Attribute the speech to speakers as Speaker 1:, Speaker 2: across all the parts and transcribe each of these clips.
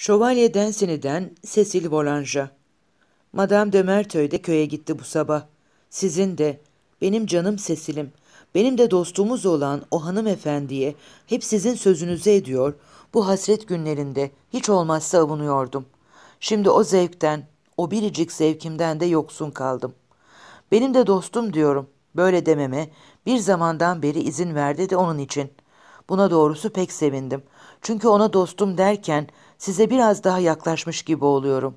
Speaker 1: Şövalye Densini'den Cecil Volange'a. Madame de Merteuil'de köye gitti bu sabah. Sizin de, benim canım sesilim. benim de dostumuz olan o hanımefendiye hep sizin sözünüzü ediyor, bu hasret günlerinde hiç olmazsa avunuyordum. Şimdi o zevkten, o biricik zevkimden de yoksun kaldım. Benim de dostum diyorum, böyle dememe bir zamandan beri izin verdi de onun için. Buna doğrusu pek sevindim. Çünkü ona dostum derken size biraz daha yaklaşmış gibi oluyorum.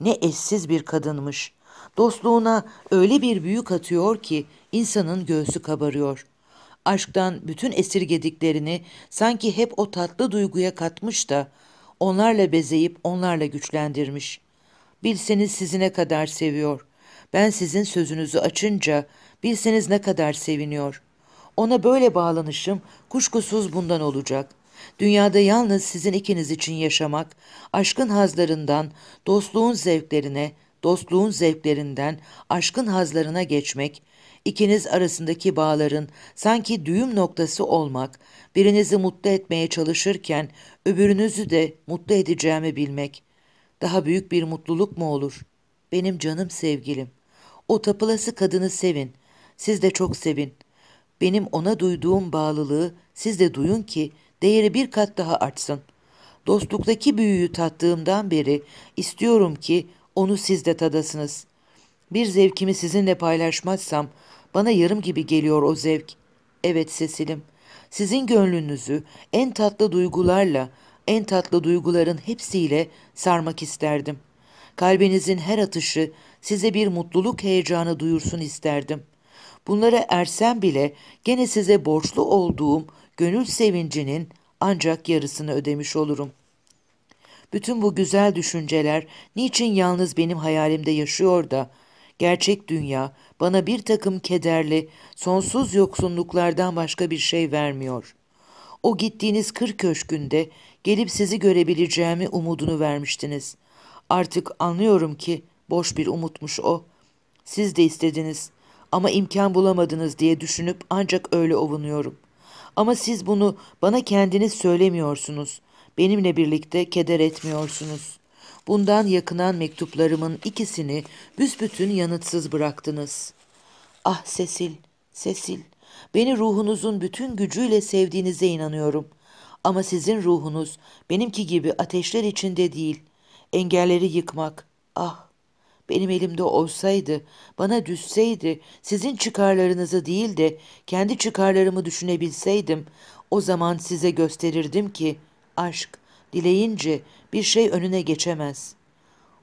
Speaker 1: Ne eşsiz bir kadınmış. Dostluğuna öyle bir büyük atıyor ki insanın göğsü kabarıyor. Aşktan bütün esirgediklerini sanki hep o tatlı duyguya katmış da onlarla bezeyip onlarla güçlendirmiş. Bilseniz sizine kadar seviyor. Ben sizin sözünüzü açınca bilseniz ne kadar seviniyor. Ona böyle bağlanışım kuşkusuz bundan olacak.'' Dünyada yalnız sizin ikiniz için yaşamak, aşkın hazlarından, dostluğun zevklerine, dostluğun zevklerinden aşkın hazlarına geçmek, ikiniz arasındaki bağların sanki düğüm noktası olmak, birinizi mutlu etmeye çalışırken öbürünüzü de mutlu edeceğimi bilmek. Daha büyük bir mutluluk mu olur? Benim canım sevgilim. O tapılası kadını sevin. Siz de çok sevin. Benim ona duyduğum bağlılığı siz de duyun ki değeri bir kat daha artsın. Dostluktaki büyüyü tattığımdan beri istiyorum ki onu siz de tadasınız. Bir zevkimi sizinle paylaşmazsam bana yarım gibi geliyor o zevk. Evet Sesil'im, sizin gönlünüzü en tatlı duygularla, en tatlı duyguların hepsiyle sarmak isterdim. Kalbinizin her atışı size bir mutluluk heyecanı duyursun isterdim. Bunlara ersem bile gene size borçlu olduğum gönül sevincinin ancak yarısını ödemiş olurum. Bütün bu güzel düşünceler niçin yalnız benim hayalimde yaşıyor da gerçek dünya bana bir takım kederli, sonsuz yoksunluklardan başka bir şey vermiyor. O gittiğiniz kır köşkünde gelip sizi görebileceğimi umudunu vermiştiniz. Artık anlıyorum ki boş bir umutmuş o. Siz de istediniz ama imkan bulamadınız diye düşünüp ancak öyle ovunuyorum. Ama siz bunu bana kendiniz söylemiyorsunuz. Benimle birlikte keder etmiyorsunuz. Bundan yakınan mektuplarımın ikisini büsbütün yanıtsız bıraktınız. Ah Sesil, Sesil, beni ruhunuzun bütün gücüyle sevdiğinize inanıyorum. Ama sizin ruhunuz benimki gibi ateşler içinde değil. Engelleri yıkmak, ah benim elimde olsaydı, bana düşseydi, sizin çıkarlarınızı değil de kendi çıkarlarımı düşünebilseydim, o zaman size gösterirdim ki aşk dileyince bir şey önüne geçemez.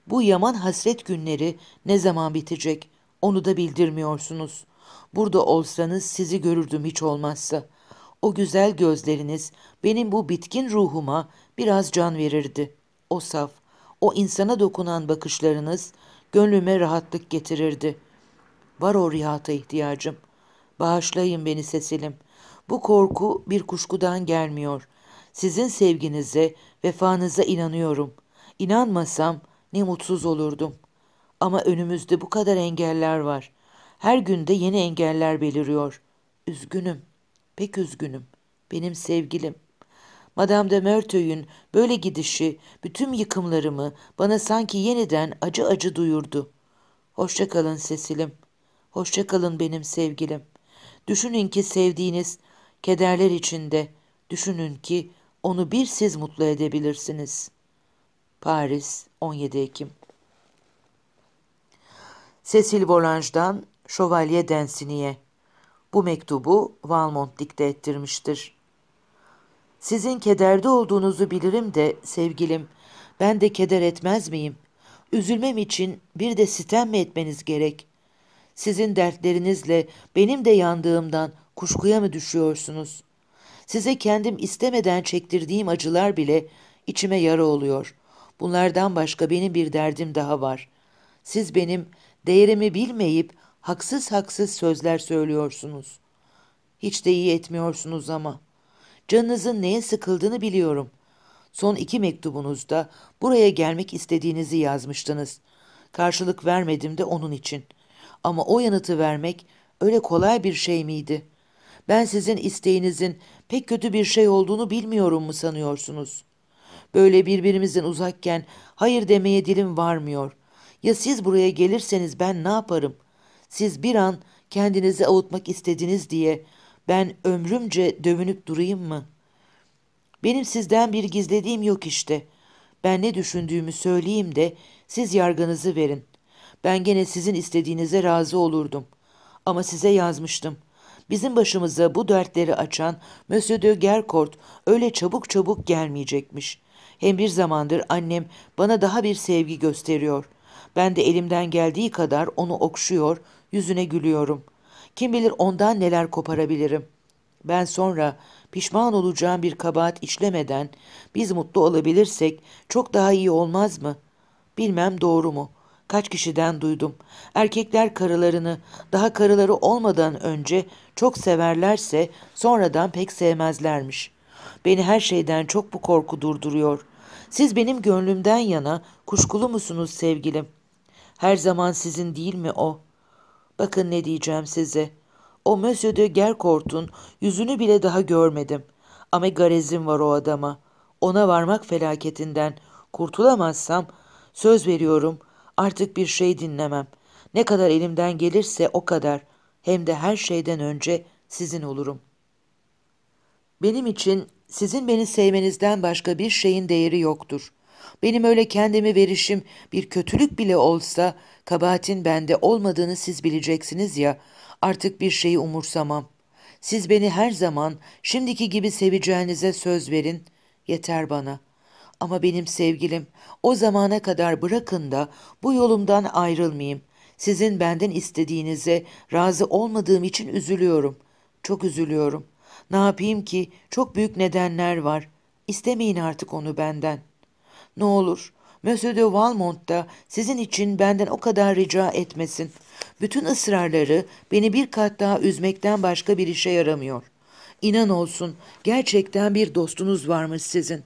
Speaker 1: Bu yaman hasret günleri ne zaman bitecek onu da bildirmiyorsunuz. Burada olsanız sizi görürdüm hiç olmazsa. O güzel gözleriniz benim bu bitkin ruhuma biraz can verirdi. O saf, o insana dokunan bakışlarınız gönlüme rahatlık getirirdi. Var o rihata ihtiyacım. Bağışlayın beni Sesil'im. Bu korku bir kuşkudan gelmiyor. Sizin sevginize, vefanıza inanıyorum. İnanmasam ne mutsuz olurdum. Ama önümüzde bu kadar engeller var. Her günde yeni engeller beliriyor. Üzgünüm, pek üzgünüm. Benim sevgilim, Madame de Merteuil'ün böyle gidişi bütün yıkımlarımı bana sanki yeniden acı acı duyurdu. Hoşça kalın Sesilim. Hoşça kalın benim sevgilim. Düşünün ki sevdiğiniz kederler içinde, düşünün ki onu bir siz mutlu edebilirsiniz. Paris 17 Ekim Cecil Volange'dan Şövalye Densini'ye bu mektubu Valmont dikte ettirmiştir. Sizin kederde olduğunuzu bilirim de sevgilim, ben de keder etmez miyim? Üzülmem için bir de sitem mi etmeniz gerek? Sizin dertlerinizle benim de yandığımdan kuşkuya mı düşüyorsunuz? Size kendim istemeden çektirdiğim acılar bile içime yara oluyor. Bunlardan başka benim bir derdim daha var. Siz benim değerimi bilmeyip haksız haksız sözler söylüyorsunuz. Hiç de iyi etmiyorsunuz ama.'' Canınızın neye sıkıldığını biliyorum. Son iki mektubunuzda buraya gelmek istediğinizi yazmıştınız. Karşılık vermedim de onun için. Ama o yanıtı vermek öyle kolay bir şey miydi? Ben sizin isteğinizin pek kötü bir şey olduğunu bilmiyorum mu sanıyorsunuz? Böyle birbirimizin uzakken hayır demeye dilim varmıyor. Ya siz buraya gelirseniz ben ne yaparım? Siz bir an kendinizi avutmak istediniz diye ben ömrümce dövünüp durayım mı? Benim sizden bir gizlediğim yok işte. Ben ne düşündüğümü söyleyeyim de siz yargınızı verin. Ben gene sizin istediğinize razı olurdum. Ama size yazmıştım. Bizim başımıza bu dertleri açan Monsieur de Gercourt öyle çabuk çabuk gelmeyecekmiş. Hem bir zamandır annem bana daha bir sevgi gösteriyor. Ben de elimden geldiği kadar onu okşuyor, yüzüne gülüyorum.'' Kim bilir ondan neler koparabilirim. Ben sonra pişman olacağım bir kabahat işlemeden biz mutlu olabilirsek çok daha iyi olmaz mı? Bilmem doğru mu? Kaç kişiden duydum. Erkekler karılarını daha karıları olmadan önce çok severlerse sonradan pek sevmezlermiş. Beni her şeyden çok bu korku durduruyor. Siz benim gönlümden yana kuşkulu musunuz sevgilim? Her zaman sizin değil mi o?'' Bakın ne diyeceğim size. O Monsieur de Gercourt'un yüzünü bile daha görmedim. Ama garezim var o adama. Ona varmak felaketinden kurtulamazsam söz veriyorum artık bir şey dinlemem. Ne kadar elimden gelirse o kadar. Hem de her şeyden önce sizin olurum. Benim için sizin beni sevmenizden başka bir şeyin değeri yoktur.'' Benim öyle kendimi verişim bir kötülük bile olsa kabahatin bende olmadığını siz bileceksiniz ya. Artık bir şeyi umursamam. Siz beni her zaman şimdiki gibi seveceğinize söz verin. Yeter bana. Ama benim sevgilim o zamana kadar bırakın da bu yolumdan ayrılmayayım. Sizin benden istediğinize razı olmadığım için üzülüyorum. Çok üzülüyorum. Ne yapayım ki çok büyük nedenler var. İstemeyin artık onu benden.'' Ne olur Monsieur de Valmont da sizin için benden o kadar rica etmesin. Bütün ısrarları beni bir kat daha üzmekten başka bir işe yaramıyor. İnan olsun gerçekten bir dostunuz varmış sizin.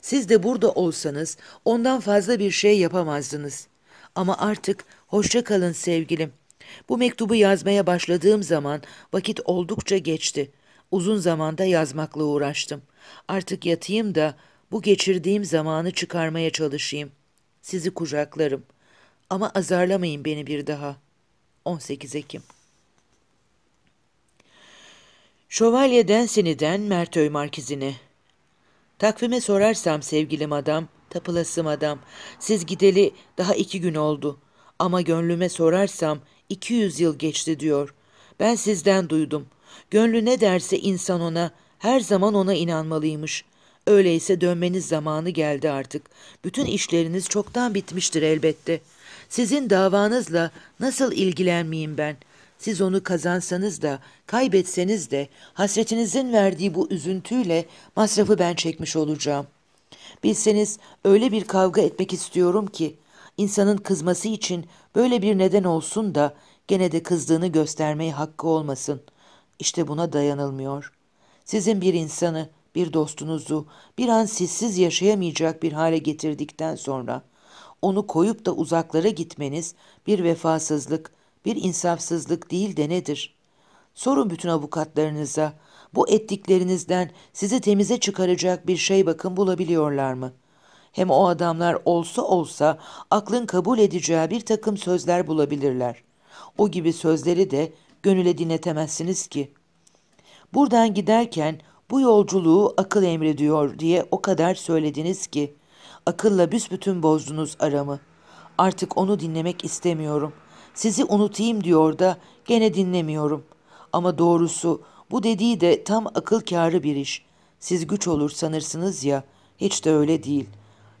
Speaker 1: Siz de burada olsanız ondan fazla bir şey yapamazdınız. Ama artık hoşça kalın sevgilim. Bu mektubu yazmaya başladığım zaman vakit oldukça geçti. Uzun zamanda yazmakla uğraştım. Artık yatayım da bu geçirdiğim zamanı çıkarmaya çalışayım. Sizi kucaklarım. Ama azarlamayın beni bir daha. 18 Ekim Şövalye Densini'den Mertöy Markizi'ne. Takvime sorarsam sevgilim adam, tapılasım adam, siz gideli daha iki gün oldu. Ama gönlüme sorarsam 200 yıl geçti diyor. Ben sizden duydum. Gönlü ne derse insan ona, her zaman ona inanmalıymış. Öyleyse dönmeniz zamanı geldi artık. Bütün işleriniz çoktan bitmiştir elbette. Sizin davanızla nasıl ilgilenmeyeyim ben? Siz onu kazansanız da, kaybetseniz de, hasretinizin verdiği bu üzüntüyle masrafı ben çekmiş olacağım. Bilseniz öyle bir kavga etmek istiyorum ki, insanın kızması için böyle bir neden olsun da gene de kızdığını göstermeye hakkı olmasın. İşte buna dayanılmıyor. Sizin bir insanı, bir dostunuzu bir an sizsiz yaşayamayacak bir hale getirdikten sonra onu koyup da uzaklara gitmeniz bir vefasızlık, bir insafsızlık değil de nedir? Sorun bütün avukatlarınıza, bu ettiklerinizden sizi temize çıkaracak bir şey bakın bulabiliyorlar mı? Hem o adamlar olsa olsa aklın kabul edeceği bir takım sözler bulabilirler. O gibi sözleri de gönüle dinletemezsiniz ki. Buradan giderken bu yolculuğu akıl emrediyor diye o kadar söylediniz ki. Akılla büsbütün bozdunuz aramı. Artık onu dinlemek istemiyorum. Sizi unutayım diyor da gene dinlemiyorum. Ama doğrusu bu dediği de tam akıl kârı bir iş. Siz güç olur sanırsınız ya, hiç de öyle değil.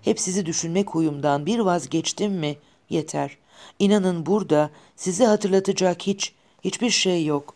Speaker 1: Hep sizi düşünmek huyumdan bir vazgeçtim mi yeter. İnanın burada sizi hatırlatacak hiç, hiçbir şey yok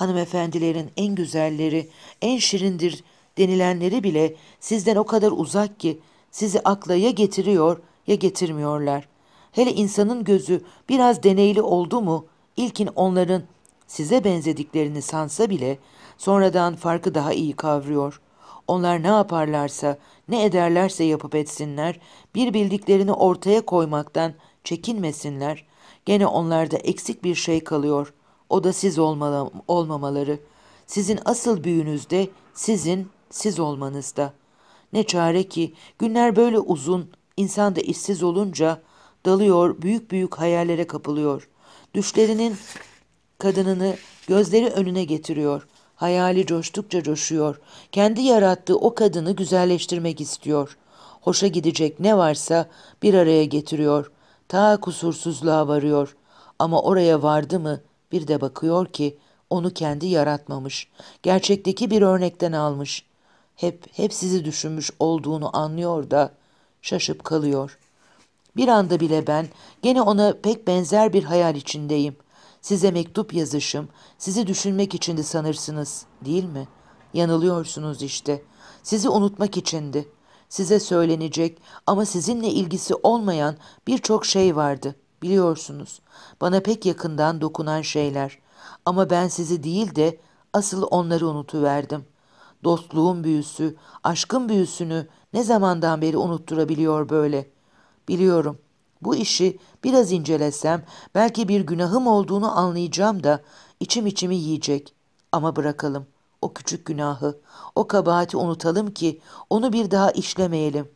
Speaker 1: hanımefendilerin en güzelleri, en şirindir denilenleri bile sizden o kadar uzak ki sizi akla ya getiriyor ya getirmiyorlar. Hele insanın gözü biraz deneyli oldu mu ilkin onların size benzediklerini sansa bile sonradan farkı daha iyi kavruyor. Onlar ne yaparlarsa, ne ederlerse yapıp etsinler, bir bildiklerini ortaya koymaktan çekinmesinler. Gene onlarda eksik bir şey kalıyor o da siz olmalı, olmamaları. Sizin asıl büyünüz de sizin siz olmanızda. Ne çare ki günler böyle uzun, insan da işsiz olunca dalıyor, büyük büyük hayallere kapılıyor. Düşlerinin kadınını gözleri önüne getiriyor. Hayali coştukça coşuyor. Kendi yarattığı o kadını güzelleştirmek istiyor. Hoşa gidecek ne varsa bir araya getiriyor. Ta kusursuzluğa varıyor. Ama oraya vardı mı bir de bakıyor ki onu kendi yaratmamış. Gerçekteki bir örnekten almış. Hep hep sizi düşünmüş olduğunu anlıyor da şaşıp kalıyor. Bir anda bile ben gene ona pek benzer bir hayal içindeyim. Size mektup yazışım, sizi düşünmek içindi sanırsınız, değil mi? Yanılıyorsunuz işte. Sizi unutmak içindi. Size söylenecek ama sizinle ilgisi olmayan birçok şey vardı.'' Biliyorsunuz, bana pek yakından dokunan şeyler. Ama ben sizi değil de asıl onları unutuverdim. Dostluğun büyüsü, aşkın büyüsünü ne zamandan beri unutturabiliyor böyle. Biliyorum, bu işi biraz incelesem belki bir günahım olduğunu anlayacağım da içim içimi yiyecek. Ama bırakalım o küçük günahı, o kabahati unutalım ki onu bir daha işlemeyelim.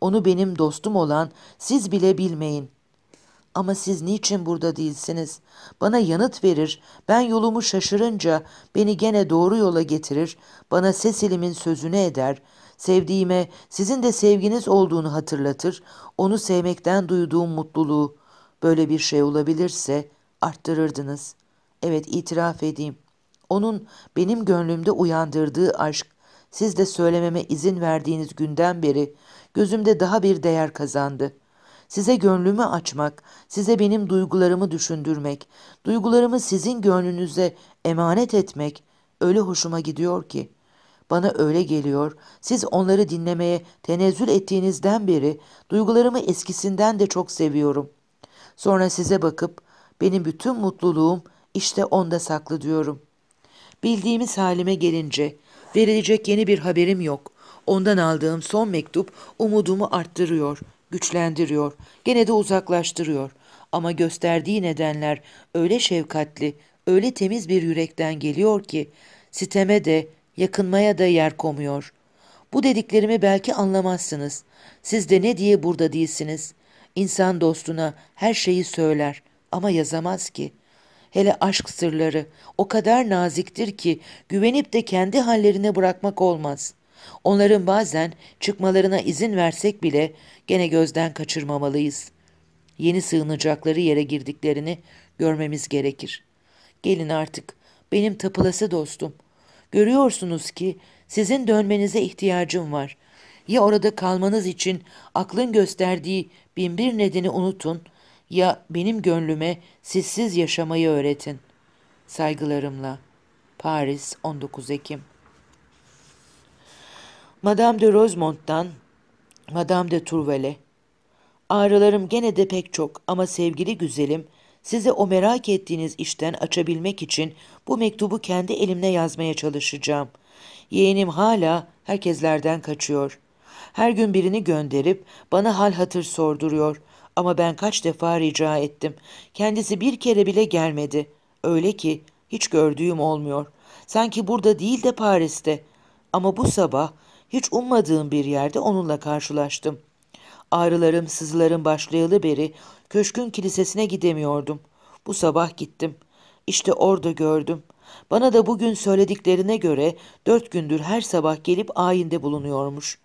Speaker 1: Onu benim dostum olan siz bile bilmeyin.'' Ama siz niçin burada değilsiniz? Bana yanıt verir, ben yolumu şaşırınca beni gene doğru yola getirir, bana Sesil'imin sözünü eder, sevdiğime sizin de sevginiz olduğunu hatırlatır, onu sevmekten duyduğum mutluluğu, böyle bir şey olabilirse arttırırdınız. Evet itiraf edeyim, onun benim gönlümde uyandırdığı aşk, siz de söylememe izin verdiğiniz günden beri gözümde daha bir değer kazandı.'' size gönlümü açmak, size benim duygularımı düşündürmek, duygularımı sizin gönlünüze emanet etmek öyle hoşuma gidiyor ki. Bana öyle geliyor, siz onları dinlemeye tenezzül ettiğinizden beri duygularımı eskisinden de çok seviyorum. Sonra size bakıp benim bütün mutluluğum işte onda saklı diyorum. Bildiğimiz halime gelince verilecek yeni bir haberim yok.'' Ondan aldığım son mektup umudumu arttırıyor güçlendiriyor, gene de uzaklaştırıyor. Ama gösterdiği nedenler öyle şefkatli, öyle temiz bir yürekten geliyor ki siteme de, yakınmaya da yer komuyor. Bu dediklerimi belki anlamazsınız. Siz de ne diye burada değilsiniz? İnsan dostuna her şeyi söyler ama yazamaz ki. Hele aşk sırları o kadar naziktir ki güvenip de kendi hallerine bırakmak olmaz.'' Onların bazen çıkmalarına izin versek bile gene gözden kaçırmamalıyız. Yeni sığınacakları yere girdiklerini görmemiz gerekir. Gelin artık benim tapılası dostum. Görüyorsunuz ki sizin dönmenize ihtiyacım var. Ya orada kalmanız için aklın gösterdiği binbir nedeni unutun ya benim gönlüme sizsiz yaşamayı öğretin. Saygılarımla. Paris 19 Ekim Madame de Rosemont'tan Madame de Turvel'e Ağrılarım gene de pek çok ama sevgili güzelim, size o merak ettiğiniz işten açabilmek için bu mektubu kendi elimle yazmaya çalışacağım. Yeğenim hala herkeslerden kaçıyor. Her gün birini gönderip bana hal hatır sorduruyor ama ben kaç defa rica ettim. Kendisi bir kere bile gelmedi. Öyle ki hiç gördüğüm olmuyor. Sanki burada değil de Paris'te. Ama bu sabah hiç ummadığım bir yerde onunla karşılaştım. Ağrılarım, sızılarım başlayalı beri köşkün kilisesine gidemiyordum. Bu sabah gittim. İşte orada gördüm. Bana da bugün söylediklerine göre dört gündür her sabah gelip ayinde bulunuyormuş.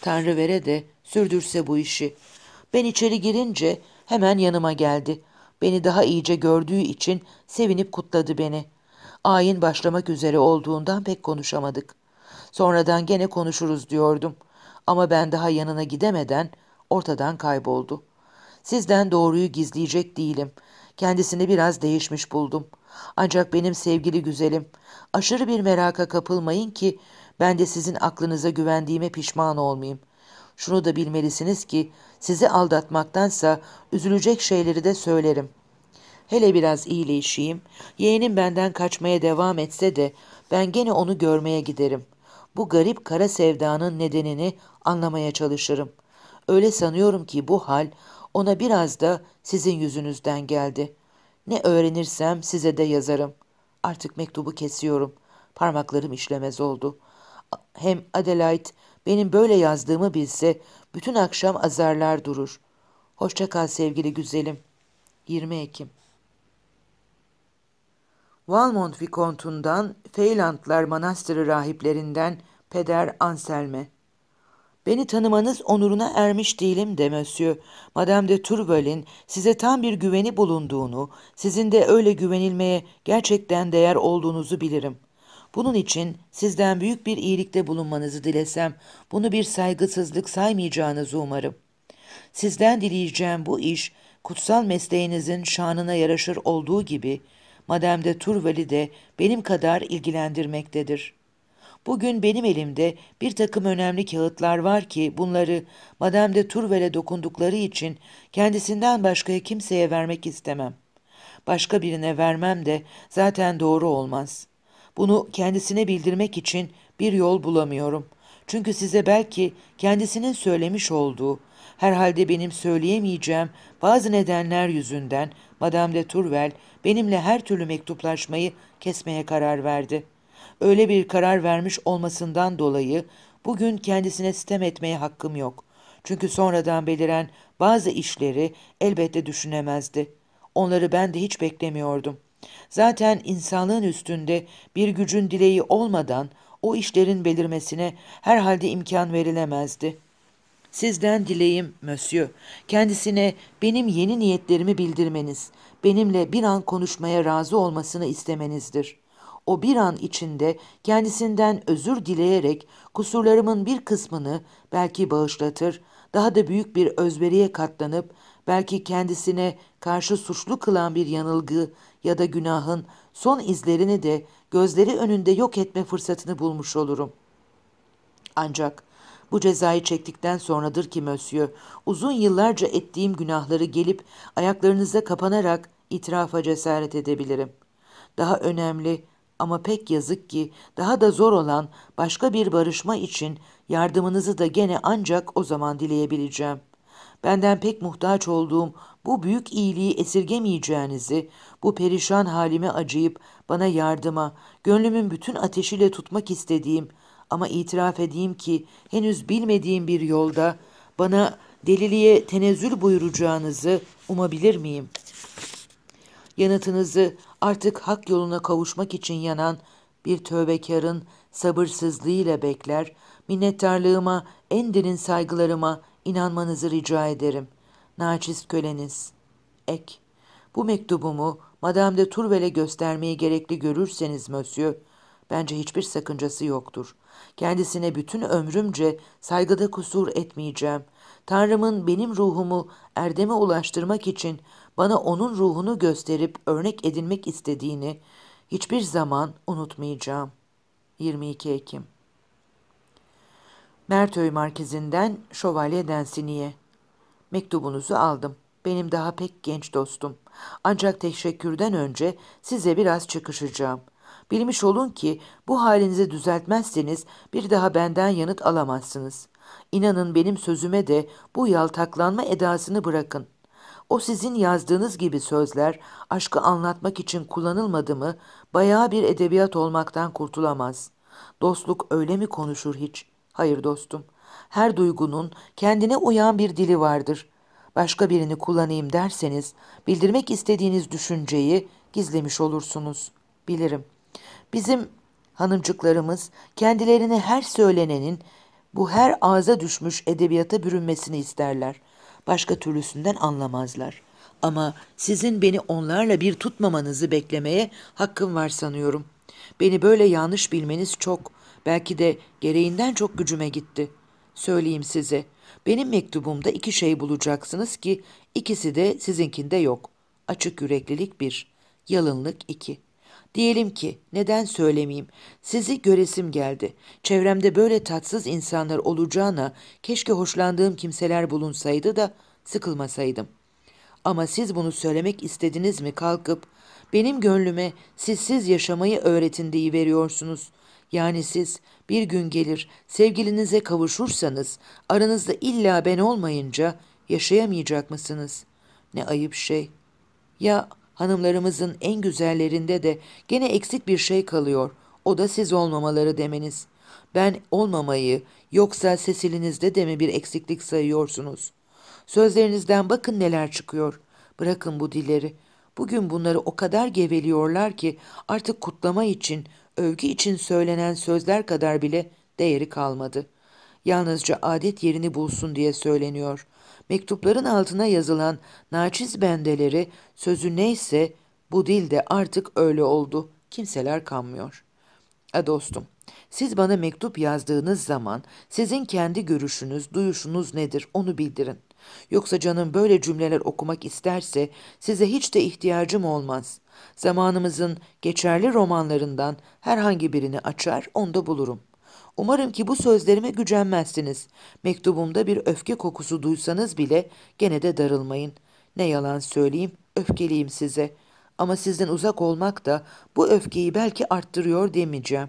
Speaker 1: Tanrı vere de sürdürse bu işi. Ben içeri girince hemen yanıma geldi. Beni daha iyice gördüğü için sevinip kutladı beni. Ayin başlamak üzere olduğundan pek konuşamadık. Sonradan gene konuşuruz diyordum. Ama ben daha yanına gidemeden ortadan kayboldu. Sizden doğruyu gizleyecek değilim. Kendisini biraz değişmiş buldum. Ancak benim sevgili güzelim, aşırı bir meraka kapılmayın ki ben de sizin aklınıza güvendiğime pişman olmayayım. Şunu da bilmelisiniz ki sizi aldatmaktansa üzülecek şeyleri de söylerim. Hele biraz iyileşeyim. Yeğenim benden kaçmaya devam etse de ben gene onu görmeye giderim.'' bu garip kara sevdanın nedenini anlamaya çalışırım. Öyle sanıyorum ki bu hal ona biraz da sizin yüzünüzden geldi. Ne öğrenirsem size de yazarım. Artık mektubu kesiyorum. Parmaklarım işlemez oldu. Hem Adelaide benim böyle yazdığımı bilse bütün akşam azarlar durur. Hoşça kal sevgili güzelim. 20 Ekim Valmont Vikontu'ndan, Feylandlar Manastırı rahiplerinden Peder Anselme. Beni tanımanız onuruna ermiş değilim de Monsieur. Madame de Turval'in size tam bir güveni bulunduğunu, sizin de öyle güvenilmeye gerçekten değer olduğunuzu bilirim. Bunun için sizden büyük bir iyilikte bulunmanızı dilesem, bunu bir saygısızlık saymayacağınızı umarım. Sizden dileyeceğim bu iş, kutsal mesleğinizin şanına yaraşır olduğu gibi, Madame de Turval'i de benim kadar ilgilendirmektedir.'' Bugün benim elimde bir takım önemli kağıtlar var ki bunları Madame de Turvel'e dokundukları için kendisinden başka kimseye vermek istemem. Başka birine vermem de zaten doğru olmaz. Bunu kendisine bildirmek için bir yol bulamıyorum. Çünkü size belki kendisinin söylemiş olduğu, herhalde benim söyleyemeyeceğim bazı nedenler yüzünden Madame de Tourvel benimle her türlü mektuplaşmayı kesmeye karar verdi.'' öyle bir karar vermiş olmasından dolayı bugün kendisine sitem etmeye hakkım yok. Çünkü sonradan beliren bazı işleri elbette düşünemezdi. Onları ben de hiç beklemiyordum. Zaten insanlığın üstünde bir gücün dileği olmadan o işlerin belirmesine herhalde imkan verilemezdi. Sizden dileğim Mösyö, kendisine benim yeni niyetlerimi bildirmeniz, benimle bir an konuşmaya razı olmasını istemenizdir.'' o bir an içinde kendisinden özür dileyerek kusurlarımın bir kısmını belki bağışlatır, daha da büyük bir özveriye katlanıp belki kendisine karşı suçlu kılan bir yanılgı ya da günahın son izlerini de gözleri önünde yok etme fırsatını bulmuş olurum. Ancak bu cezayı çektikten sonradır ki Mösyö, uzun yıllarca ettiğim günahları gelip ayaklarınıza kapanarak itirafa cesaret edebilirim. Daha önemli, ama pek yazık ki daha da zor olan başka bir barışma için yardımınızı da gene ancak o zaman dileyebileceğim. Benden pek muhtaç olduğum bu büyük iyiliği esirgemeyeceğinizi, bu perişan halime acıyıp bana yardıma, gönlümün bütün ateşiyle tutmak istediğim ama itiraf edeyim ki henüz bilmediğim bir yolda bana deliliğe tenezzül buyuracağınızı umabilir miyim? Yanıtınızı artık hak yoluna kavuşmak için yanan bir tövbekarın sabırsızlığıyla bekler, minnettarlığıma, en derin saygılarıma inanmanızı rica ederim. Naçiz köleniz. Ek. Bu mektubumu Madame de Turvel'e göstermeyi gerekli görürseniz Monsieur, bence hiçbir sakıncası yoktur. Kendisine bütün ömrümce saygıda kusur etmeyeceğim. Tanrım'ın benim ruhumu erdeme ulaştırmak için bana onun ruhunu gösterip örnek edinmek istediğini hiçbir zaman unutmayacağım. 22 Ekim Mertöy Markezi'nden Şövalye Densini'ye Mektubunuzu aldım. Benim daha pek genç dostum. Ancak teşekkürden önce size biraz çıkışacağım. Bilmiş olun ki bu halinizi düzeltmezseniz bir daha benden yanıt alamazsınız. İnanın benim sözüme de bu yaltaklanma edasını bırakın.'' O sizin yazdığınız gibi sözler aşkı anlatmak için kullanılmadı mı bayağı bir edebiyat olmaktan kurtulamaz. Dostluk öyle mi konuşur hiç? Hayır dostum. Her duygunun kendine uyan bir dili vardır. Başka birini kullanayım derseniz bildirmek istediğiniz düşünceyi gizlemiş olursunuz. Bilirim. Bizim hanımcıklarımız kendilerini her söylenenin bu her ağza düşmüş edebiyata bürünmesini isterler başka türlüsünden anlamazlar. Ama sizin beni onlarla bir tutmamanızı beklemeye hakkım var sanıyorum. Beni böyle yanlış bilmeniz çok, belki de gereğinden çok gücüme gitti. Söyleyeyim size, benim mektubumda iki şey bulacaksınız ki ikisi de sizinkinde yok. Açık yüreklilik bir, yalınlık iki.'' Diyelim ki neden söylemeyeyim sizi göresim geldi. Çevremde böyle tatsız insanlar olacağına keşke hoşlandığım kimseler bulunsaydı da sıkılmasaydım. Ama siz bunu söylemek istediniz mi kalkıp benim gönlüme sizsiz yaşamayı öğretin diye veriyorsunuz. Yani siz bir gün gelir sevgilinize kavuşursanız aranızda illa ben olmayınca yaşayamayacak mısınız? Ne ayıp şey. Ya hanımlarımızın en güzellerinde de gene eksik bir şey kalıyor. O da siz olmamaları demeniz. Ben olmamayı yoksa sesilinizde de mi bir eksiklik sayıyorsunuz? Sözlerinizden bakın neler çıkıyor. Bırakın bu dilleri. Bugün bunları o kadar geveliyorlar ki artık kutlama için, övgü için söylenen sözler kadar bile değeri kalmadı. Yalnızca adet yerini bulsun diye söyleniyor.'' mektupların altına yazılan naçiz bendeleri sözü neyse bu dilde artık öyle oldu. Kimseler kanmıyor. E dostum, siz bana mektup yazdığınız zaman sizin kendi görüşünüz, duyuşunuz nedir onu bildirin. Yoksa canım böyle cümleler okumak isterse size hiç de ihtiyacım olmaz. Zamanımızın geçerli romanlarından herhangi birini açar onda bulurum. Umarım ki bu sözlerime gücenmezsiniz. Mektubumda bir öfke kokusu duysanız bile gene de darılmayın. Ne yalan söyleyeyim, öfkeliyim size. Ama sizden uzak olmak da bu öfkeyi belki arttırıyor demeyeceğim.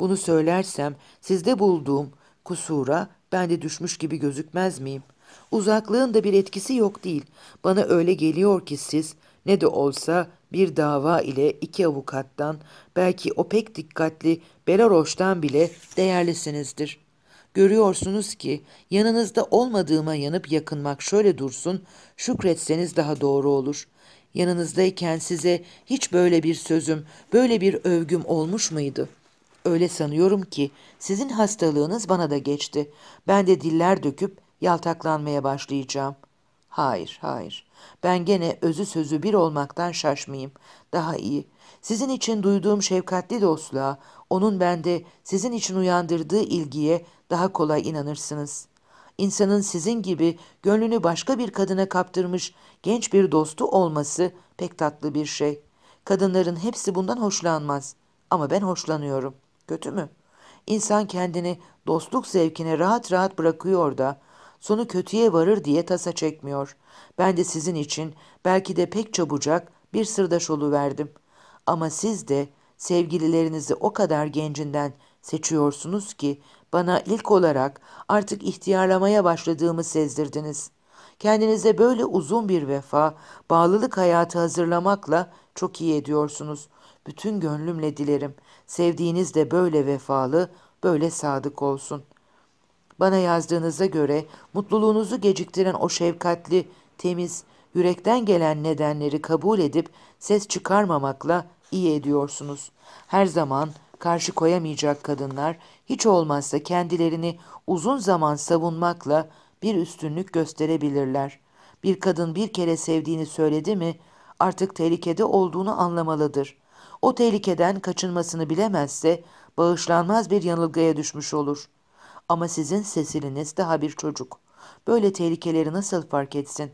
Speaker 1: Bunu söylersem sizde bulduğum kusura ben de düşmüş gibi gözükmez miyim? Uzaklığın da bir etkisi yok değil. Bana öyle geliyor ki siz ne de olsa bir dava ile iki avukattan, belki o pek dikkatli Belaroş'tan bile değerlisinizdir. Görüyorsunuz ki yanınızda olmadığıma yanıp yakınmak şöyle dursun, şükretseniz daha doğru olur. Yanınızdayken size hiç böyle bir sözüm, böyle bir övgüm olmuş muydu?'' öyle sanıyorum ki sizin hastalığınız bana da geçti. Ben de diller döküp yaltaklanmaya başlayacağım. Hayır, hayır. Ben gene özü sözü bir olmaktan şaşmayayım. Daha iyi. Sizin için duyduğum şefkatli dostluğa, onun bende sizin için uyandırdığı ilgiye daha kolay inanırsınız. İnsanın sizin gibi gönlünü başka bir kadına kaptırmış genç bir dostu olması pek tatlı bir şey. Kadınların hepsi bundan hoşlanmaz. Ama ben hoşlanıyorum. Kötü mü? İnsan kendini dostluk zevkine rahat rahat bırakıyor da sonu kötüye varır diye tasa çekmiyor. Ben de sizin için belki de pek çabucak bir sırdaş verdim. Ama siz de sevgililerinizi o kadar gencinden seçiyorsunuz ki bana ilk olarak artık ihtiyarlamaya başladığımı sezdirdiniz. Kendinize böyle uzun bir vefa, bağlılık hayatı hazırlamakla çok iyi ediyorsunuz. Bütün gönlümle dilerim. Sevdiğiniz de böyle vefalı, böyle sadık olsun.'' Bana yazdığınıza göre mutluluğunuzu geciktiren o şefkatli, temiz, yürekten gelen nedenleri kabul edip ses çıkarmamakla iyi ediyorsunuz. Her zaman karşı koyamayacak kadınlar hiç olmazsa kendilerini uzun zaman savunmakla bir üstünlük gösterebilirler. Bir kadın bir kere sevdiğini söyledi mi artık tehlikede olduğunu anlamalıdır. O tehlikeden kaçınmasını bilemezse bağışlanmaz bir yanılgıya düşmüş olur. Ama sizin Cecil'iniz daha bir çocuk. Böyle tehlikeleri nasıl fark etsin?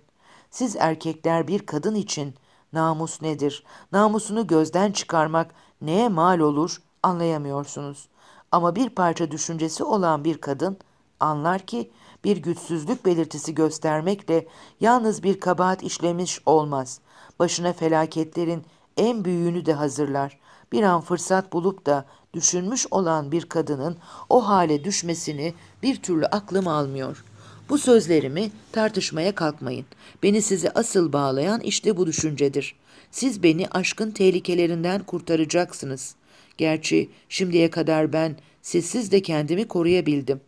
Speaker 1: Siz erkekler bir kadın için namus nedir? Namusunu gözden çıkarmak neye mal olur anlayamıyorsunuz. Ama bir parça düşüncesi olan bir kadın anlar ki bir güçsüzlük belirtisi göstermekle yalnız bir kabahat işlemiş olmaz. Başına felaketlerin en büyüğünü de hazırlar. Bir an fırsat bulup da düşünmüş olan bir kadının o hale düşmesini bir türlü aklım almıyor. Bu sözlerimi tartışmaya kalkmayın. Beni size asıl bağlayan işte bu düşüncedir. Siz beni aşkın tehlikelerinden kurtaracaksınız. Gerçi şimdiye kadar ben sessiz de kendimi koruyabildim.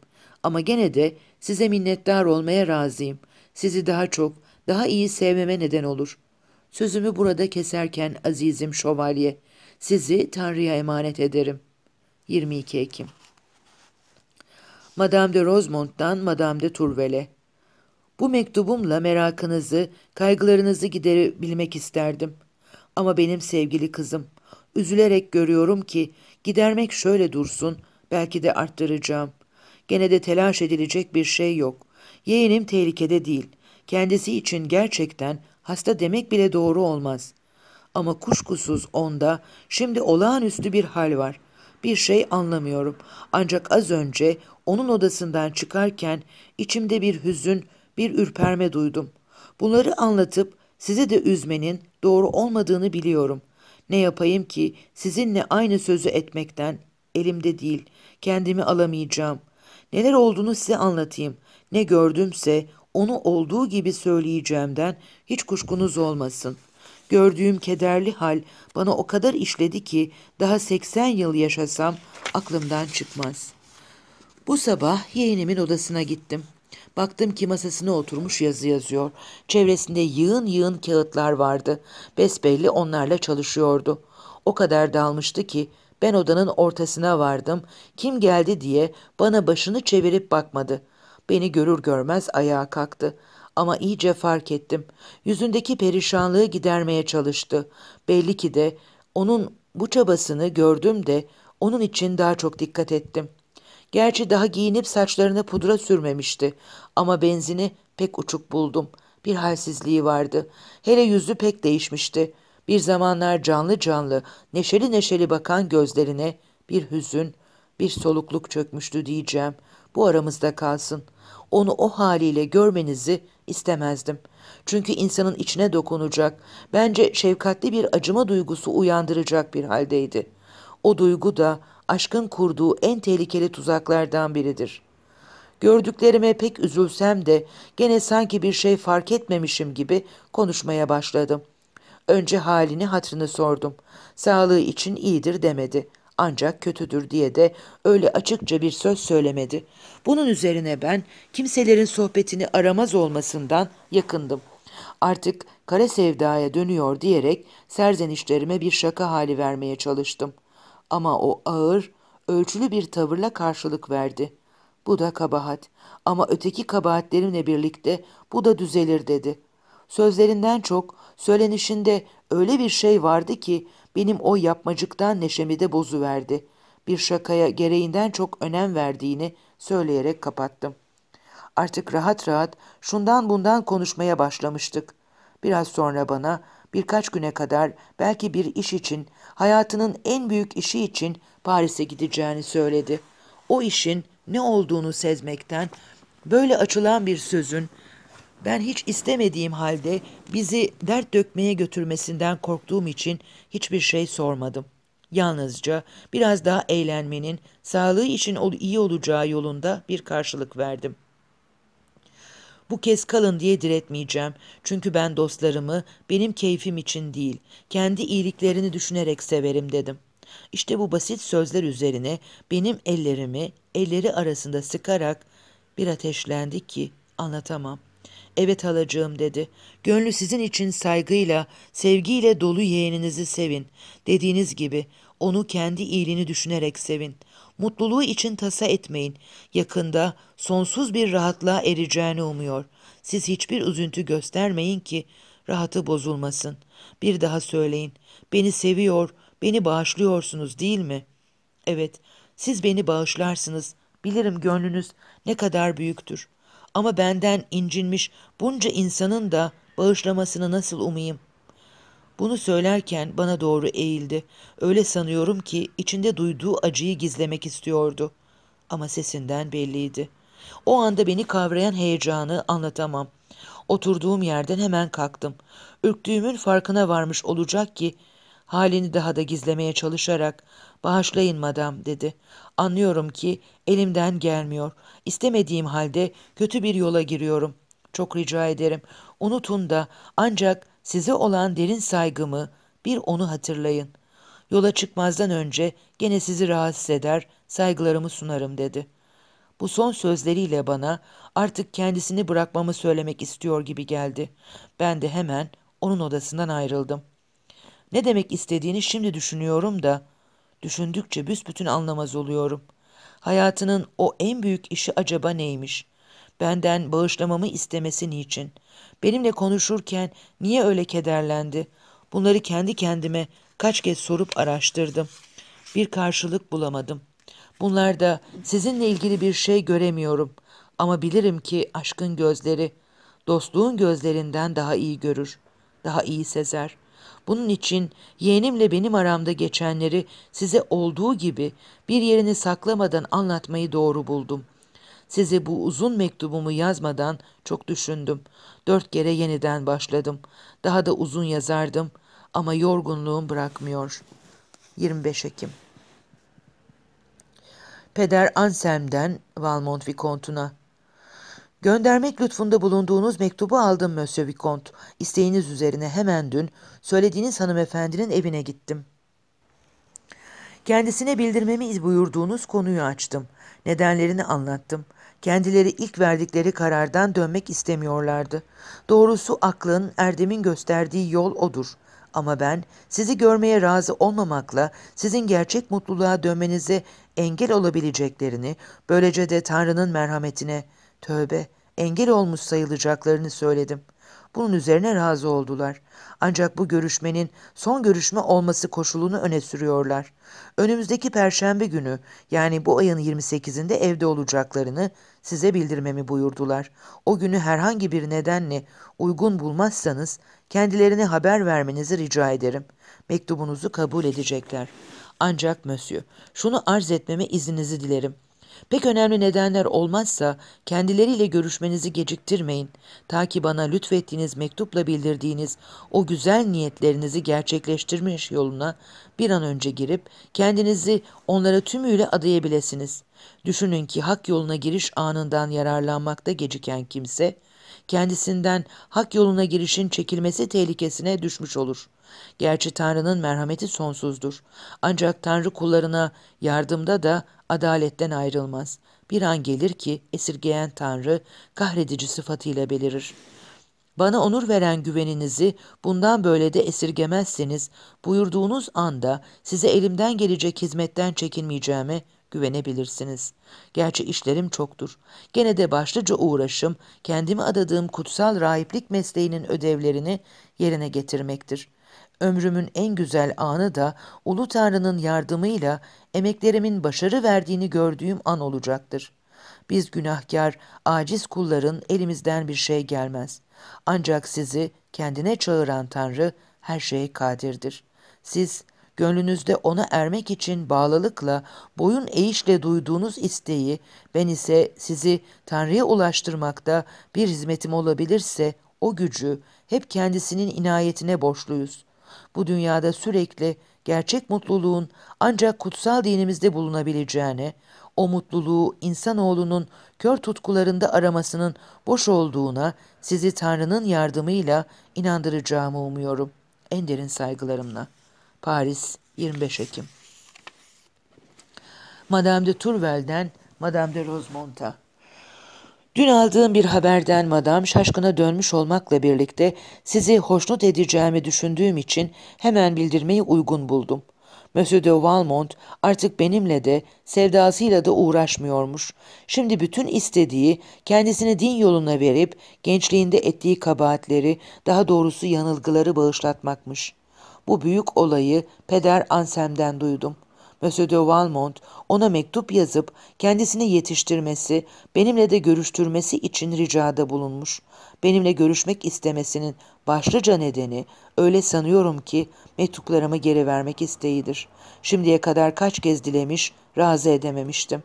Speaker 1: Ama gene de size minnettar olmaya razıyım. Sizi daha çok, daha iyi sevmeme neden olur. Sözümü burada keserken azizim şövalye, sizi Tanrı'ya emanet ederim.'' 22 Ekim Madame de Rosemont'dan Madame de Turvel'e Bu mektubumla merakınızı, kaygılarınızı giderebilmek isterdim. Ama benim sevgili kızım, üzülerek görüyorum ki gidermek şöyle dursun, belki de arttıracağım. Gene de telaş edilecek bir şey yok. Yeğenim tehlikede değil. Kendisi için gerçekten hasta demek bile doğru olmaz. Ama kuşkusuz onda şimdi olağanüstü bir hal var. Bir şey anlamıyorum. Ancak az önce onun odasından çıkarken içimde bir hüzün, bir ürperme duydum. Bunları anlatıp sizi de üzmenin doğru olmadığını biliyorum. Ne yapayım ki sizinle aynı sözü etmekten elimde değil, kendimi alamayacağım. Neler olduğunu size anlatayım. Ne gördümse onu olduğu gibi söyleyeceğimden hiç kuşkunuz olmasın. Gördüğüm kederli hal bana o kadar işledi ki daha 80 yıl yaşasam aklımdan çıkmaz. Bu sabah yeğenimin odasına gittim. Baktım ki masasına oturmuş yazı yazıyor. Çevresinde yığın yığın kağıtlar vardı. Besbelli onlarla çalışıyordu. O kadar dalmıştı ki ben odanın ortasına vardım. Kim geldi diye bana başını çevirip bakmadı. Beni görür görmez ayağa kalktı ama iyice fark ettim. Yüzündeki perişanlığı gidermeye çalıştı. Belli ki de onun bu çabasını gördüm de onun için daha çok dikkat ettim. Gerçi daha giyinip saçlarına pudra sürmemişti ama benzini pek uçuk buldum. Bir halsizliği vardı. Hele yüzü pek değişmişti. Bir zamanlar canlı canlı, neşeli neşeli bakan gözlerine bir hüzün, bir solukluk çökmüştü diyeceğim. Bu aramızda kalsın. Onu o haliyle görmenizi istemezdim. Çünkü insanın içine dokunacak, bence şefkatli bir acıma duygusu uyandıracak bir haldeydi. O duygu da aşkın kurduğu en tehlikeli tuzaklardan biridir. Gördüklerime pek üzülsem de gene sanki bir şey fark etmemişim gibi konuşmaya başladım. Önce halini hatrını sordum. Sağlığı için iyidir demedi.'' ancak kötüdür diye de öyle açıkça bir söz söylemedi. Bunun üzerine ben kimselerin sohbetini aramaz olmasından yakındım. Artık kara sevdaya dönüyor diyerek serzenişlerime bir şaka hali vermeye çalıştım. Ama o ağır, ölçülü bir tavırla karşılık verdi. Bu da kabahat ama öteki kabahatlerimle birlikte bu da düzelir dedi. Sözlerinden çok söylenişinde öyle bir şey vardı ki benim o yapmacıktan neşemi de bozuverdi. Bir şakaya gereğinden çok önem verdiğini söyleyerek kapattım. Artık rahat rahat şundan bundan konuşmaya başlamıştık. Biraz sonra bana birkaç güne kadar belki bir iş için, hayatının en büyük işi için Paris'e gideceğini söyledi. O işin ne olduğunu sezmekten, böyle açılan bir sözün ben hiç istemediğim halde bizi dert dökmeye götürmesinden korktuğum için hiçbir şey sormadım. Yalnızca biraz daha eğlenmenin sağlığı için iyi olacağı yolunda bir karşılık verdim. Bu kez kalın diye diretmeyeceğim. Çünkü ben dostlarımı benim keyfim için değil, kendi iyiliklerini düşünerek severim dedim. İşte bu basit sözler üzerine benim ellerimi elleri arasında sıkarak bir ateşlendi ki anlatamam.'' Evet halacığım dedi. Gönlü sizin için saygıyla, sevgiyle dolu yeğeninizi sevin. Dediğiniz gibi onu kendi iyiliğini düşünerek sevin. Mutluluğu için tasa etmeyin. Yakında sonsuz bir rahatlığa ereceğini umuyor. Siz hiçbir üzüntü göstermeyin ki rahatı bozulmasın. Bir daha söyleyin. Beni seviyor, beni bağışlıyorsunuz değil mi? Evet, siz beni bağışlarsınız. Bilirim gönlünüz ne kadar büyüktür. Ama benden incinmiş bunca insanın da bağışlamasını nasıl umayım? Bunu söylerken bana doğru eğildi. Öyle sanıyorum ki içinde duyduğu acıyı gizlemek istiyordu. Ama sesinden belliydi. O anda beni kavrayan heyecanı anlatamam. Oturduğum yerden hemen kalktım. Ürktüğümün farkına varmış olacak ki halini daha da gizlemeye çalışarak Bağışlayın madam dedi. Anlıyorum ki elimden gelmiyor. İstemediğim halde kötü bir yola giriyorum. Çok rica ederim. Unutun da ancak size olan derin saygımı bir onu hatırlayın. Yola çıkmazdan önce gene sizi rahatsız eder, saygılarımı sunarım dedi. Bu son sözleriyle bana artık kendisini bırakmamı söylemek istiyor gibi geldi. Ben de hemen onun odasından ayrıldım. Ne demek istediğini şimdi düşünüyorum da Düşündükçe büsbütün anlamaz oluyorum. Hayatının o en büyük işi acaba neymiş? Benden bağışlamamı istemesi niçin? Benimle konuşurken niye öyle kederlendi? Bunları kendi kendime kaç kez sorup araştırdım. Bir karşılık bulamadım. Bunlarda sizinle ilgili bir şey göremiyorum. Ama bilirim ki aşkın gözleri, dostluğun gözlerinden daha iyi görür, daha iyi sezer.'' Bunun için yeğenimle benim aramda geçenleri size olduğu gibi bir yerini saklamadan anlatmayı doğru buldum. Size bu uzun mektubumu yazmadan çok düşündüm. Dört kere yeniden başladım. Daha da uzun yazardım ama yorgunluğum bırakmıyor. 25 Ekim Peder Anselm'den Valmont Vicontuna. Göndermek lütfunda bulunduğunuz mektubu aldım Monsieur Vicomte. İsteğiniz üzerine hemen dün söylediğiniz hanımefendinin evine gittim. Kendisine bildirmemi buyurduğunuz konuyu açtım. Nedenlerini anlattım. Kendileri ilk verdikleri karardan dönmek istemiyorlardı. Doğrusu aklın, erdemin gösterdiği yol odur. Ama ben sizi görmeye razı olmamakla sizin gerçek mutluluğa dönmenize engel olabileceklerini, böylece de Tanrı'nın merhametine, tövbe, engel olmuş sayılacaklarını söyledim. Bunun üzerine razı oldular. Ancak bu görüşmenin son görüşme olması koşulunu öne sürüyorlar. Önümüzdeki perşembe günü yani bu ayın 28'inde evde olacaklarını size bildirmemi buyurdular. O günü herhangi bir nedenle uygun bulmazsanız kendilerine haber vermenizi rica ederim. Mektubunuzu kabul edecekler. Ancak Mösyö, şunu arz etmeme izninizi dilerim. Pek önemli nedenler olmazsa kendileriyle görüşmenizi geciktirmeyin. Ta ki bana lütfettiğiniz mektupla bildirdiğiniz o güzel niyetlerinizi gerçekleştirmiş yoluna bir an önce girip kendinizi onlara tümüyle adayabilesiniz. Düşünün ki hak yoluna giriş anından yararlanmakta geciken kimse, kendisinden hak yoluna girişin çekilmesi tehlikesine düşmüş olur. Gerçi Tanrı'nın merhameti sonsuzdur. Ancak Tanrı kullarına yardımda da adaletten ayrılmaz. Bir an gelir ki esirgeyen Tanrı kahredici sıfatıyla belirir. Bana onur veren güveninizi bundan böyle de esirgemezseniz buyurduğunuz anda size elimden gelecek hizmetten çekinmeyeceğime güvenebilirsiniz. Gerçi işlerim çoktur. Gene de başlıca uğraşım kendimi adadığım kutsal rahiplik mesleğinin ödevlerini yerine getirmektir. Ömrümün en güzel anı da Ulu Tanrı'nın yardımıyla emeklerimin başarı verdiğini gördüğüm an olacaktır. Biz günahkar, aciz kulların elimizden bir şey gelmez. Ancak sizi kendine çağıran Tanrı her şeye kadirdir. Siz gönlünüzde ona ermek için bağlılıkla, boyun eğişle duyduğunuz isteği, ben ise sizi Tanrı'ya ulaştırmakta bir hizmetim olabilirse o gücü hep kendisinin inayetine borçluyuz bu dünyada sürekli gerçek mutluluğun ancak kutsal dinimizde bulunabileceğine, o mutluluğu insanoğlunun kör tutkularında aramasının boş olduğuna sizi Tanrı'nın yardımıyla inandıracağımı umuyorum. En derin saygılarımla. Paris 25 Ekim Madame de Tourvel'den Madame de Rosemont'a Dün aldığım bir haberden madam şaşkına dönmüş olmakla birlikte sizi hoşnut edeceğimi düşündüğüm için hemen bildirmeyi uygun buldum. Monsieur de Valmont artık benimle de sevdasıyla da uğraşmıyormuş. Şimdi bütün istediği kendisini din yoluna verip gençliğinde ettiği kabahatleri daha doğrusu yanılgıları bağışlatmakmış. Bu büyük olayı peder Ansem'den duydum. Monsieur de Valmont ona mektup yazıp kendisini yetiştirmesi, benimle de görüştürmesi için ricada bulunmuş. Benimle görüşmek istemesinin başlıca nedeni öyle sanıyorum ki mektuplarımı geri vermek isteğidir. Şimdiye kadar kaç kez dilemiş, razı edememiştim.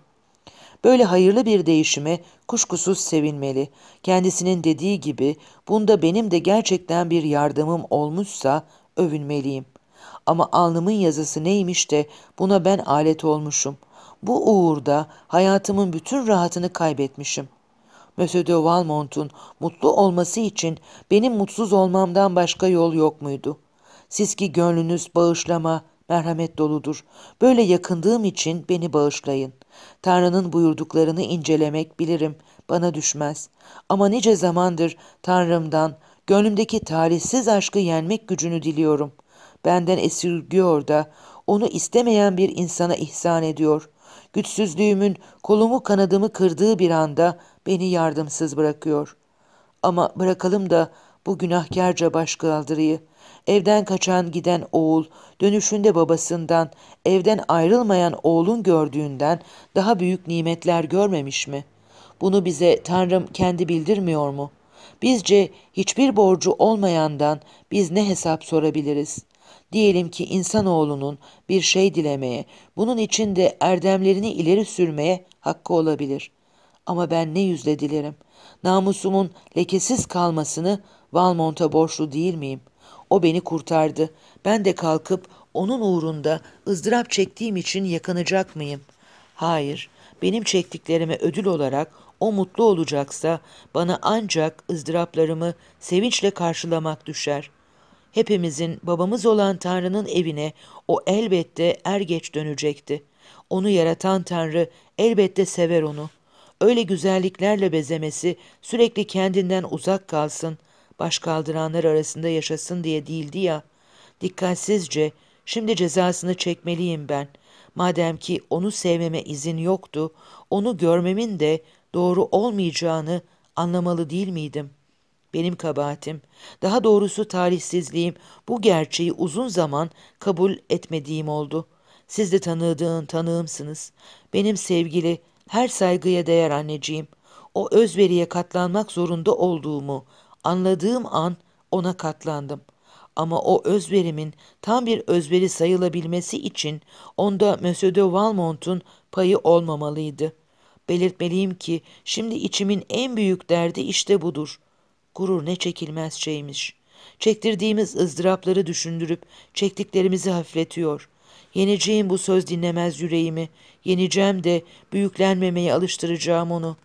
Speaker 1: Böyle hayırlı bir değişime kuşkusuz sevinmeli. Kendisinin dediği gibi bunda benim de gerçekten bir yardımım olmuşsa övünmeliyim.'' Ama alnımın yazısı neymiş de buna ben alet olmuşum. Bu uğurda hayatımın bütün rahatını kaybetmişim. Monsieur de Valmont'un mutlu olması için benim mutsuz olmamdan başka yol yok muydu? Siz ki gönlünüz bağışlama, merhamet doludur. Böyle yakındığım için beni bağışlayın. Tanrı'nın buyurduklarını incelemek bilirim, bana düşmez. Ama nice zamandır Tanrım'dan, gönlümdeki talihsiz aşkı yenmek gücünü diliyorum.'' benden esirgiyor da onu istemeyen bir insana ihsan ediyor. Güçsüzlüğümün kolumu kanadımı kırdığı bir anda beni yardımsız bırakıyor. Ama bırakalım da bu günahkarca başkaldırıyı. Evden kaçan giden oğul, dönüşünde babasından, evden ayrılmayan oğlun gördüğünden daha büyük nimetler görmemiş mi? Bunu bize Tanrım kendi bildirmiyor mu? Bizce hiçbir borcu olmayandan biz ne hesap sorabiliriz?'' Diyelim ki insanoğlunun bir şey dilemeye, bunun için de erdemlerini ileri sürmeye hakkı olabilir. Ama ben ne yüzle dilerim. Namusumun lekesiz kalmasını Valmont'a borçlu değil miyim? O beni kurtardı. Ben de kalkıp onun uğrunda ızdırap çektiğim için yakınacak mıyım? Hayır, benim çektiklerime ödül olarak o mutlu olacaksa bana ancak ızdıraplarımı sevinçle karşılamak düşer.'' Hepimizin babamız olan Tanrı'nın evine o elbette er geç dönecekti. Onu yaratan Tanrı elbette sever onu. Öyle güzelliklerle bezemesi sürekli kendinden uzak kalsın, baş kaldıranlar arasında yaşasın diye değildi ya. Dikkatsizce şimdi cezasını çekmeliyim ben. Madem ki onu sevmeme izin yoktu, onu görmemin de doğru olmayacağını anlamalı değil miydim?'' Benim kabahatim, daha doğrusu talihsizliğim bu gerçeği uzun zaman kabul etmediğim oldu. Siz de tanıdığın tanığımsınız. Benim sevgili, her saygıya değer anneciğim. O özveriye katlanmak zorunda olduğumu anladığım an ona katlandım. Ama o özverimin tam bir özveri sayılabilmesi için onda Monsieur de Valmont'un payı olmamalıydı. Belirtmeliyim ki şimdi içimin en büyük derdi işte budur.'' Gurur ne çekilmez şeymiş. Çektirdiğimiz ızdırapları düşündürüp çektiklerimizi hafifletiyor. Yeneceğim bu söz dinlemez yüreğimi. Yeneceğim de büyüklenmemeye alıştıracağım onu.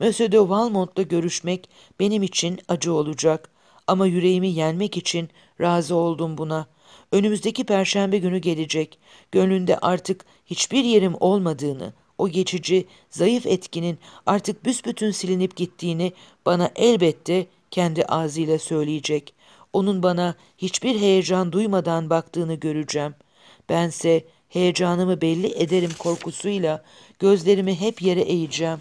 Speaker 1: Monsieur de Valmont'la görüşmek benim için acı olacak. Ama yüreğimi yenmek için razı oldum buna. Önümüzdeki perşembe günü gelecek. Gönlünde artık hiçbir yerim olmadığını, o geçici, zayıf etkinin artık büsbütün silinip gittiğini bana elbette kendi ağzıyla söyleyecek. Onun bana hiçbir heyecan duymadan baktığını göreceğim. Bense heyecanımı belli ederim korkusuyla gözlerimi hep yere eğeceğim.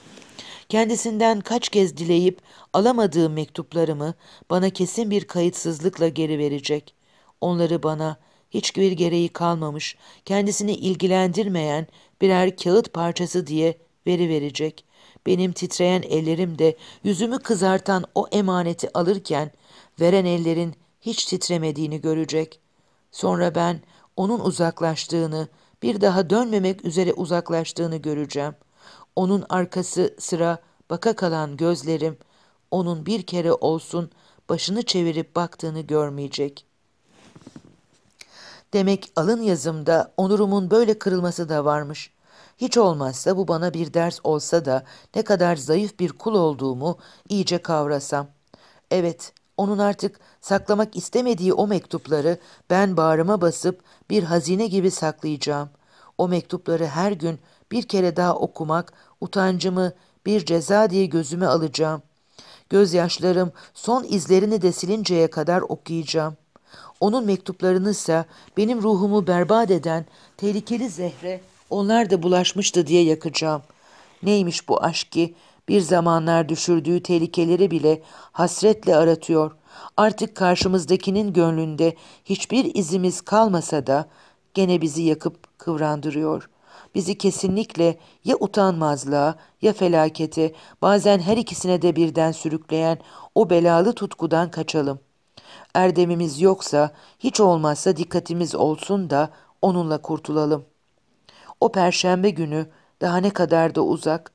Speaker 1: Kendisinden kaç kez dileyip alamadığım mektuplarımı bana kesin bir kayıtsızlıkla geri verecek. Onları bana hiçbir gereği kalmamış, kendisini ilgilendirmeyen birer kağıt parçası diye veri verecek. Benim titreyen ellerim de yüzümü kızartan o emaneti alırken veren ellerin hiç titremediğini görecek. Sonra ben onun uzaklaştığını, bir daha dönmemek üzere uzaklaştığını göreceğim. Onun arkası sıra baka kalan gözlerim, onun bir kere olsun başını çevirip baktığını görmeyecek.'' Demek alın yazımda onurumun böyle kırılması da varmış. Hiç olmazsa bu bana bir ders olsa da ne kadar zayıf bir kul olduğumu iyice kavrasam. Evet, onun artık saklamak istemediği o mektupları ben bağrıma basıp bir hazine gibi saklayacağım. O mektupları her gün bir kere daha okumak utancımı bir ceza diye gözüme alacağım. Gözyaşlarım son izlerini de silinceye kadar okuyacağım. Onun mektuplarını ise benim ruhumu berbat eden tehlikeli zehre onlar da bulaşmıştı diye yakacağım. Neymiş bu aşk ki bir zamanlar düşürdüğü tehlikeleri bile hasretle aratıyor. Artık karşımızdakinin gönlünde hiçbir izimiz kalmasa da gene bizi yakıp kıvrandırıyor. Bizi kesinlikle ya utanmazlığa ya felakete bazen her ikisine de birden sürükleyen o belalı tutkudan kaçalım erdemimiz yoksa hiç olmazsa dikkatimiz olsun da onunla kurtulalım. O perşembe günü daha ne kadar da uzak,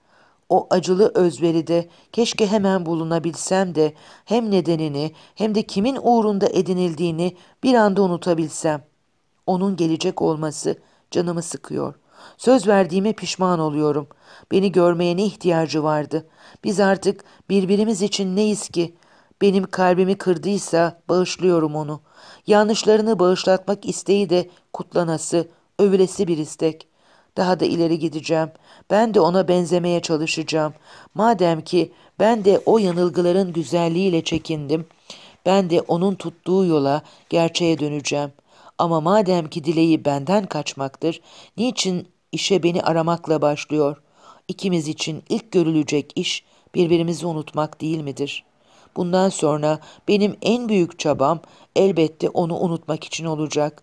Speaker 1: o acılı özveride keşke hemen bulunabilsem de hem nedenini hem de kimin uğrunda edinildiğini bir anda unutabilsem. Onun gelecek olması canımı sıkıyor. Söz verdiğime pişman oluyorum. Beni görmeye ne ihtiyacı vardı? Biz artık birbirimiz için neyiz ki?'' Benim kalbimi kırdıysa bağışlıyorum onu. Yanlışlarını bağışlatmak isteği de kutlanası, övülesi bir istek. Daha da ileri gideceğim. Ben de ona benzemeye çalışacağım. Madem ki ben de o yanılgıların güzelliğiyle çekindim. Ben de onun tuttuğu yola, gerçeğe döneceğim. Ama madem ki dileği benden kaçmaktır, niçin işe beni aramakla başlıyor? İkimiz için ilk görülecek iş birbirimizi unutmak değil midir?'' Bundan sonra benim en büyük çabam elbette onu unutmak için olacak.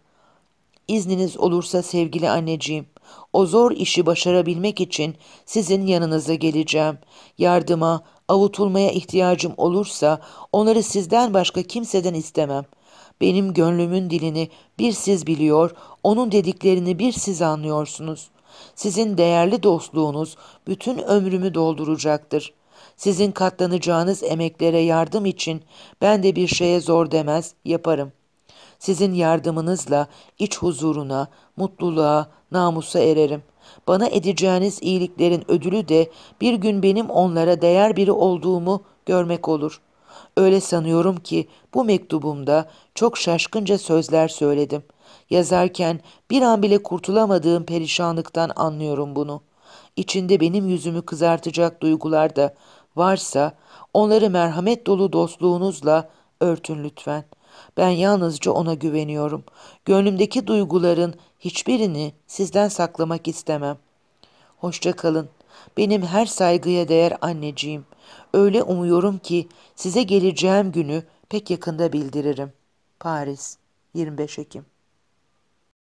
Speaker 1: İzniniz olursa sevgili anneciğim, o zor işi başarabilmek için sizin yanınıza geleceğim. Yardıma, avutulmaya ihtiyacım olursa onları sizden başka kimseden istemem. Benim gönlümün dilini bir siz biliyor, onun dediklerini bir siz anlıyorsunuz. Sizin değerli dostluğunuz bütün ömrümü dolduracaktır. Sizin katlanacağınız emeklere yardım için ben de bir şeye zor demez, yaparım. Sizin yardımınızla iç huzuruna, mutluluğa, namusa ererim. Bana edeceğiniz iyiliklerin ödülü de bir gün benim onlara değer biri olduğumu görmek olur. Öyle sanıyorum ki bu mektubumda çok şaşkınca sözler söyledim. Yazarken bir an bile kurtulamadığım perişanlıktan anlıyorum bunu. İçinde benim yüzümü kızartacak duygular da varsa onları merhamet dolu dostluğunuzla örtün lütfen. Ben yalnızca ona güveniyorum. Gönlümdeki duyguların hiçbirini sizden saklamak istemem. Hoşça kalın. Benim her saygıya değer anneciğim. Öyle umuyorum ki size geleceğim günü pek yakında bildiririm. Paris, 25 Ekim